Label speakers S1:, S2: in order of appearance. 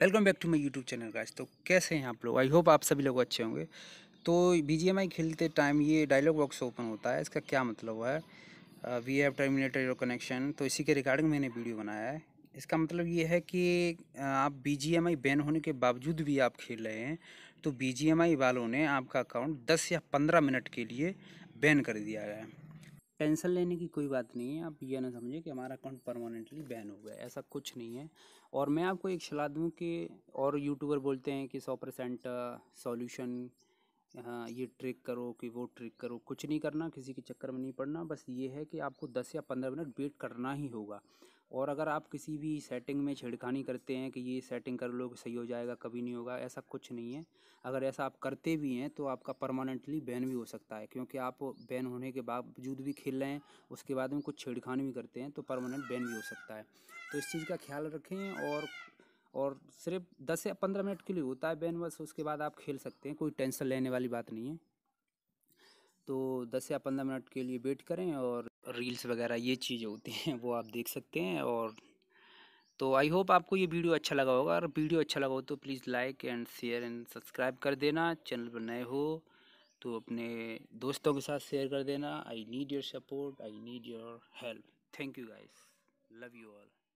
S1: welcome back to my YouTube channel guys तो कैसे हैं आप लोग आई होप आप सभी लोग अच्छे होंगे तो बी खेलते टाइम ये डायलॉग बॉक्स ओपन होता है इसका क्या मतलब है we have terminator your connection तो इसी के रिगार्डिंग मैंने वीडियो बनाया है इसका मतलब ये है कि uh, आप बी बैन होने के बावजूद भी आप खेल रहे हैं तो बी वालों ने आपका अकाउंट दस या पंद्रह मिनट के लिए बैन कर दिया है टेंशन लेने की कोई बात नहीं है आप यह ना समझें कि हमारा अकाउंट परमानेंटली बैन हो गया ऐसा कुछ नहीं है और मैं आपको एक सलाह दूँ कि और यूट्यूबर बोलते हैं कि सौ परसेंट सोल्यूशन ये ट्रिक करो कि वो ट्रिक करो कुछ नहीं करना किसी के चक्कर में नहीं पड़ना बस ये है कि आपको दस या पंद्रह मिनट वेट करना ही होगा और अगर आप किसी भी सेटिंग में छेड़खानी करते हैं कि ये सेटिंग कर लो सही हो जाएगा कभी नहीं होगा ऐसा कुछ नहीं है अगर ऐसा आप करते भी हैं तो आपका परमानेंटली बैन भी हो सकता है क्योंकि आप बैन होने के बावजूद भी खेल रहे हैं उसके बाद में कुछ छेड़खानी भी करते हैं तो परमानेंट बैन भी हो सकता है तो इस चीज़ का ख्याल रखें और और सिर्फ दस या पंद्रह मिनट के लिए होता है बैन बस उसके बाद आप खेल सकते हैं कोई टेंशन लेने वाली बात नहीं है तो दस या पंद्रह मिनट के लिए वेट करें और रील्स वगैरह ये चीज़ होती हैं वो आप देख सकते हैं और तो आई होप आपको ये वीडियो अच्छा लगा होगा अगर वीडियो अच्छा लगा हो तो please like and share and subscribe कर देना चैनल पर नए हो तो अपने दोस्तों के साथ शेयर कर देना I need your support I need your help thank you guys love you all